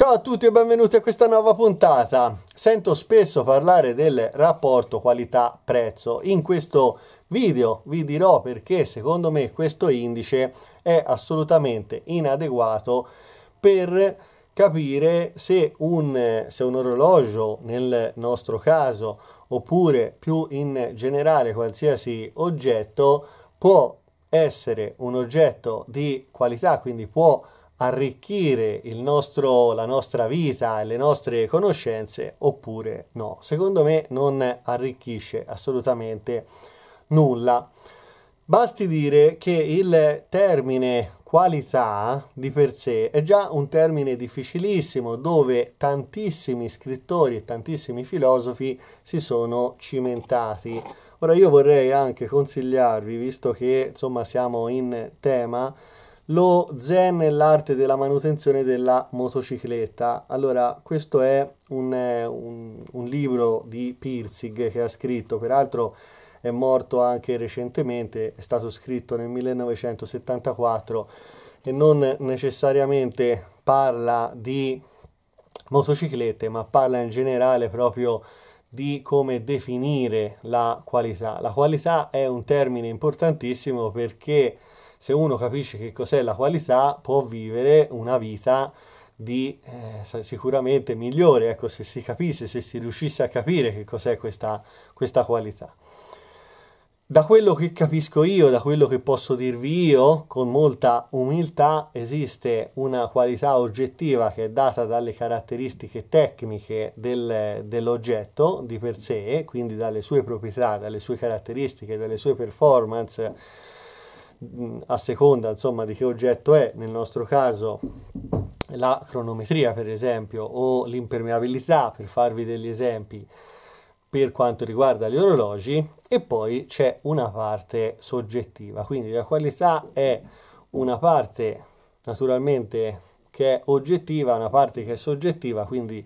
Ciao a tutti e benvenuti a questa nuova puntata. Sento spesso parlare del rapporto qualità-prezzo. In questo video vi dirò perché secondo me questo indice è assolutamente inadeguato per capire se un, se un orologio nel nostro caso oppure più in generale qualsiasi oggetto può essere un oggetto di qualità, quindi può arricchire nostro, la nostra vita e le nostre conoscenze oppure no. Secondo me non arricchisce assolutamente nulla. Basti dire che il termine qualità di per sé è già un termine difficilissimo dove tantissimi scrittori e tantissimi filosofi si sono cimentati. Ora io vorrei anche consigliarvi, visto che insomma siamo in tema, lo zen e l'arte della manutenzione della motocicletta. Allora, questo è un, eh, un, un, libro di Pirzig che ha scritto, peraltro è morto anche recentemente, è stato scritto nel 1974 e non necessariamente parla di motociclette, ma parla in generale proprio di come definire la qualità. La qualità è un termine importantissimo perché se uno capisce che cos'è la qualità può vivere una vita di eh, sicuramente migliore, ecco, se si capisse, se si riuscisse a capire che cos'è questa, questa qualità. Da quello che capisco io, da quello che posso dirvi io, con molta umiltà, esiste una qualità oggettiva che è data dalle caratteristiche tecniche del, dell'oggetto di per sé, quindi dalle sue proprietà, dalle sue caratteristiche, dalle sue performance a seconda insomma di che oggetto è, nel nostro caso la cronometria per esempio o l'impermeabilità per farvi degli esempi per quanto riguarda gli orologi e poi c'è una parte soggettiva, quindi la qualità è una parte naturalmente che è oggettiva, una parte che è soggettiva, quindi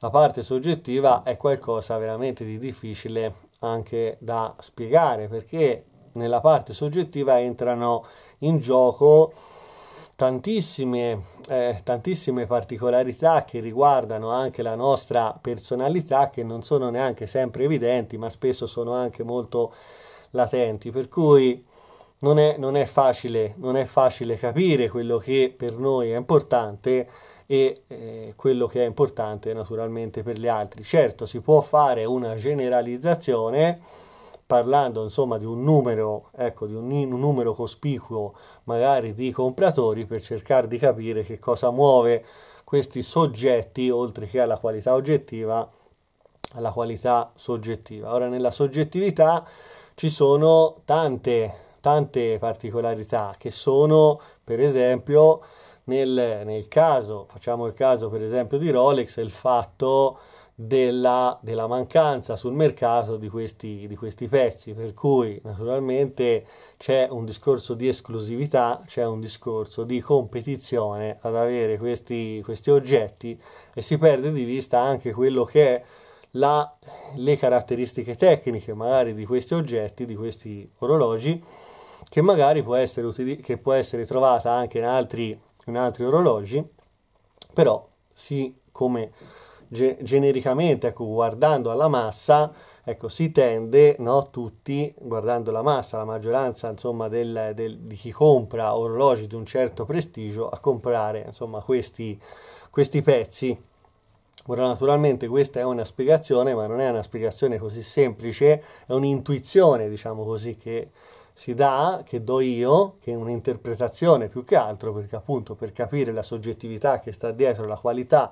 la parte soggettiva è qualcosa veramente di difficile anche da spiegare perché nella parte soggettiva entrano in gioco tantissime, eh, tantissime particolarità che riguardano anche la nostra personalità che non sono neanche sempre evidenti ma spesso sono anche molto latenti per cui non è, non è, facile, non è facile capire quello che per noi è importante e eh, quello che è importante naturalmente per gli altri certo si può fare una generalizzazione parlando insomma di un numero, ecco, di un, un numero cospicuo magari di compratori per cercare di capire che cosa muove questi soggetti oltre che alla qualità oggettiva alla qualità soggettiva. Ora nella soggettività ci sono tante, tante particolarità che sono per esempio nel, nel caso, facciamo il caso per esempio di Rolex, il fatto della, della mancanza sul mercato di questi, di questi pezzi, per cui naturalmente c'è un discorso di esclusività, c'è un discorso di competizione ad avere questi, questi oggetti e si perde di vista anche quello che è la, le caratteristiche tecniche magari di questi oggetti, di questi orologi, che magari può essere, utili- che può essere trovata anche in altri, in altri orologi, però sì, come ge- genericamente, ecco, guardando alla massa, ecco, si tende, no, tutti, guardando la massa, la maggioranza insomma, del, del, di chi compra orologi di un certo prestigio, a comprare insomma, questi, questi pezzi. Ora naturalmente questa è una spiegazione, ma non è una spiegazione così semplice, è un'intuizione, diciamo così, che si dà, che do io, che è un'interpretazione più che altro, perché appunto per capire la soggettività che sta dietro la qualità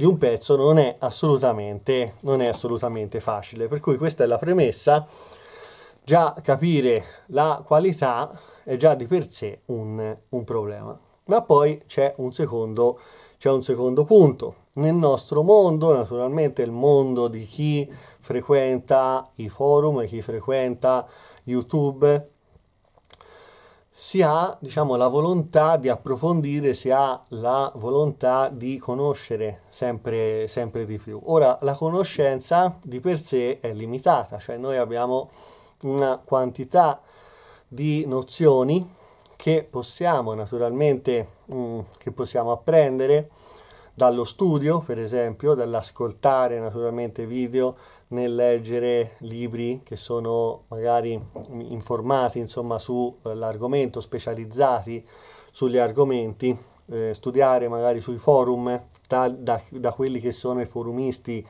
di un pezzo non è assolutamente, non è assolutamente facile. Per cui questa è la premessa. Già capire la qualità è già di per sé un, un problema. Ma poi c'è un, secondo, c'è un secondo punto. Nel nostro mondo, naturalmente il mondo di chi frequenta i forum, chi frequenta YouTube, si ha diciamo, la volontà di approfondire, si ha la volontà di conoscere sempre, sempre di più. Ora, la conoscenza di per sé è limitata, cioè noi abbiamo una quantità di nozioni che possiamo naturalmente mm, che possiamo apprendere dallo studio, per esempio, dall'ascoltare naturalmente video, nel leggere libri che sono magari informati insomma sull'argomento, eh, specializzati sugli argomenti, eh, studiare magari sui forum da, da, da quelli che sono i forumisti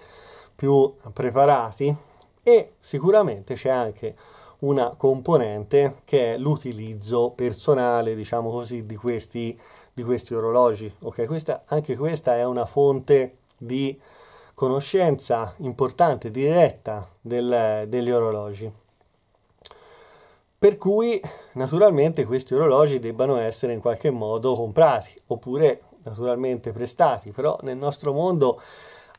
più preparati e sicuramente c'è anche una componente che è l'utilizzo personale, diciamo così, di questi, di questi orologi. Ok, questa, anche questa è una fonte di conoscenza importante, diretta del, degli orologi. Per cui naturalmente questi orologi debbano essere in qualche modo comprati oppure naturalmente prestati, però nel nostro mondo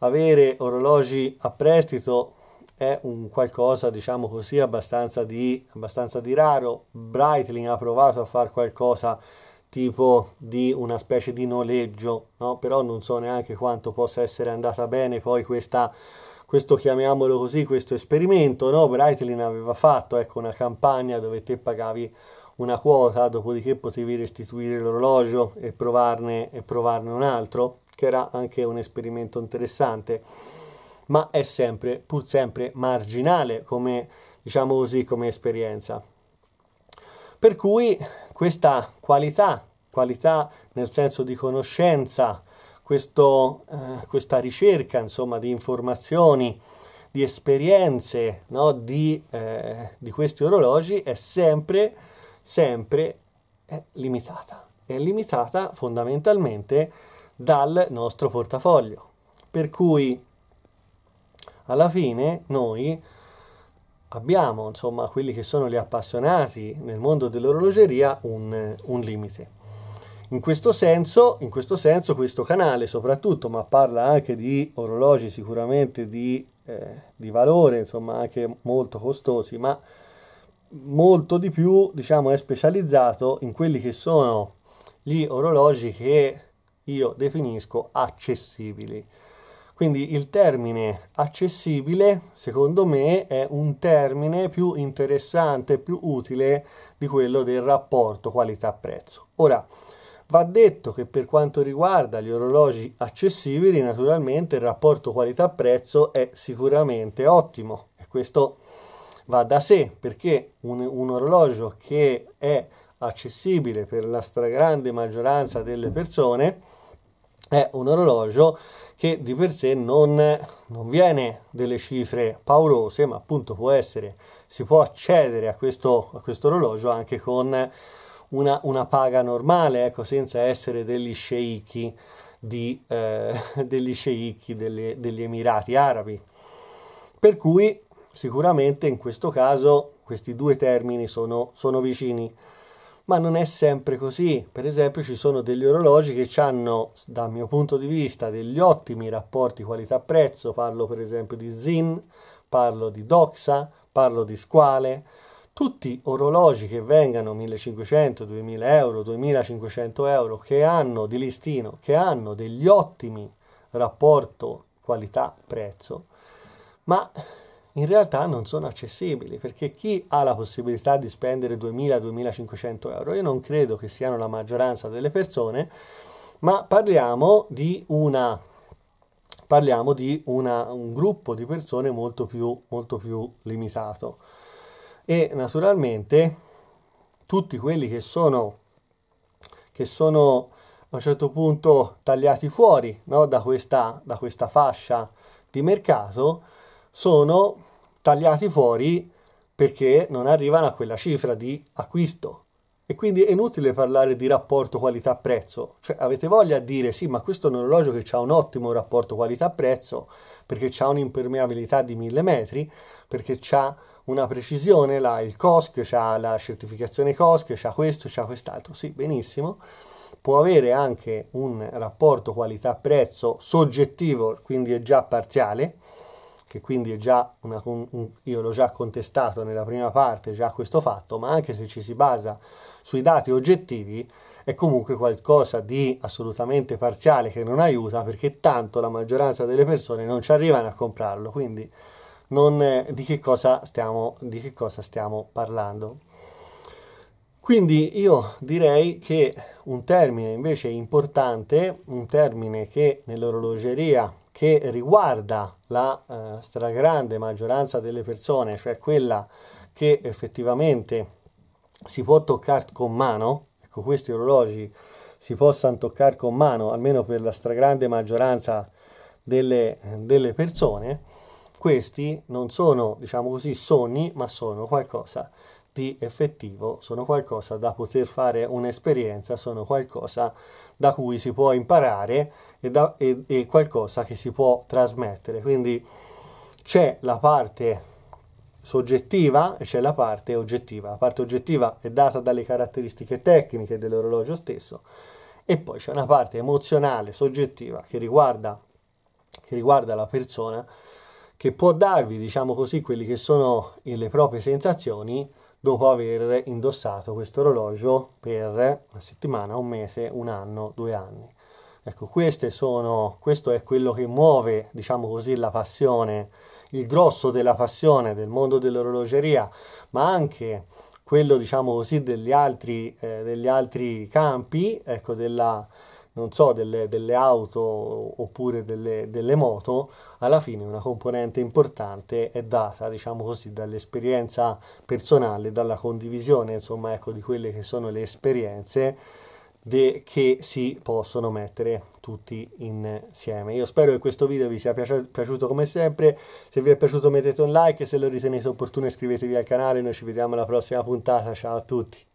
avere orologi a prestito è un qualcosa diciamo così abbastanza di, abbastanza di raro. Breitling ha provato a fare qualcosa tipo di una specie di noleggio, no? però non so neanche quanto possa essere andata bene poi questa, questo chiamiamolo così, questo esperimento, no? Breitling aveva fatto ecco, una campagna dove te pagavi una quota, dopodiché potevi restituire l'orologio e provarne, e provarne un altro, che era anche un esperimento interessante, ma è sempre, pur sempre marginale come, diciamo così, come esperienza. Per cui questa qualità, qualità nel senso di conoscenza, questo, eh, questa ricerca insomma, di informazioni, di esperienze no? di, eh, di, questi orologi è sempre, sempre è limitata. È limitata fondamentalmente dal nostro portafoglio. Per cui alla fine noi abbiamo, insomma, quelli che sono gli appassionati nel mondo dell'orologeria un, eh, un limite. In questo, senso, in questo senso questo canale soprattutto, ma parla anche di orologi sicuramente di, eh, di valore, insomma anche molto costosi, ma molto di più diciamo, è specializzato in quelli che sono gli orologi che io definisco accessibili. Quindi il termine accessibile, secondo me, è un termine più interessante, più utile di quello del rapporto qualità-prezzo. Ora, va detto che per quanto riguarda gli orologi accessibili, naturalmente il rapporto qualità-prezzo è sicuramente ottimo e questo va da sé perché un, un orologio che è accessibile per la stragrande maggioranza delle persone è un orologio che di per sé non, non, viene delle cifre paurose, ma appunto può essere, si può accedere a questo, a questo orologio anche con una, una, paga normale, ecco, senza essere degli sceicchi, di, eh, degli, sceicchi delle, degli Emirati Arabi. Per cui sicuramente in questo caso questi due termini sono, sono vicini ma non è sempre così. Per esempio ci sono degli orologi che hanno, dal mio punto di vista, degli ottimi rapporti qualità-prezzo, parlo per esempio di Zin, parlo di Doxa, parlo di Squale, tutti orologi che vengano 1500, 2000 euro, 2500 euro, che hanno di listino, che hanno degli ottimi rapporti qualità-prezzo, ma in realtà non sono accessibili perché chi ha la possibilità di spendere 2.000-2.500 euro, io non credo che siano la maggioranza delle persone, ma parliamo di, una, parliamo di una, un gruppo di persone molto più, molto più limitato. E naturalmente tutti quelli che sono, che sono a un certo punto tagliati fuori no? da, questa, da questa fascia di mercato, sono tagliati fuori perché non arrivano a quella cifra di acquisto. E quindi è inutile parlare di rapporto qualità-prezzo. Cioè avete voglia di dire sì, ma questo è un orologio che ha un ottimo rapporto qualità-prezzo, perché ha un'impermeabilità di 1000 metri, perché ha una precisione, là, il COSC, ha la certificazione COSC, ha questo, ha quest'altro. Sì, benissimo. Può avere anche un rapporto qualità-prezzo soggettivo, quindi è già parziale, che quindi è già una, un, io l'ho già contestato nella prima parte, già questo fatto, ma anche se ci si basa sui dati oggettivi, è comunque qualcosa di assolutamente parziale che non aiuta perché tanto la maggioranza delle persone non ci arrivano a comprarlo, quindi non, di, che stiamo, di che cosa stiamo parlando. Quindi io direi che un termine invece importante, un termine che nell'orologeria che riguarda la eh, stragrande maggioranza delle persone, cioè quella che effettivamente si può toccare con mano, ecco questi orologi si possano toccare con mano, almeno per la stragrande maggioranza delle, delle persone, questi non sono, diciamo così, sogni, ma sono qualcosa di effettivo, sono qualcosa da poter fare un'esperienza, sono qualcosa da cui si può imparare e, da, e, e qualcosa che si può trasmettere. Quindi c'è la parte soggettiva e c'è la parte oggettiva. La parte oggettiva è data dalle caratteristiche tecniche dell'orologio stesso e poi c'è una parte emozionale, soggettiva, che riguarda, che riguarda la persona, che può darvi, diciamo così, quelle che sono le proprie sensazioni dopo aver indossato questo orologio per una settimana, un mese, un anno, due anni. Ecco, queste sono, questo è quello che muove, diciamo così, la passione, il grosso della passione del mondo dell'orologeria, ma anche quello, diciamo così, degli altri, eh, degli altri campi, ecco, della, non so, delle, delle auto oppure delle, delle, moto, alla fine una componente importante è data, diciamo così, dall'esperienza personale, dalla condivisione, insomma, ecco, di quelle che sono le esperienze de, che si possono mettere tutti insieme. Io spero che questo video vi sia piaci piaciuto come sempre, se vi è piaciuto mettete un like, se lo ritenete opportuno iscrivetevi al canale, noi ci vediamo alla prossima puntata, ciao a tutti!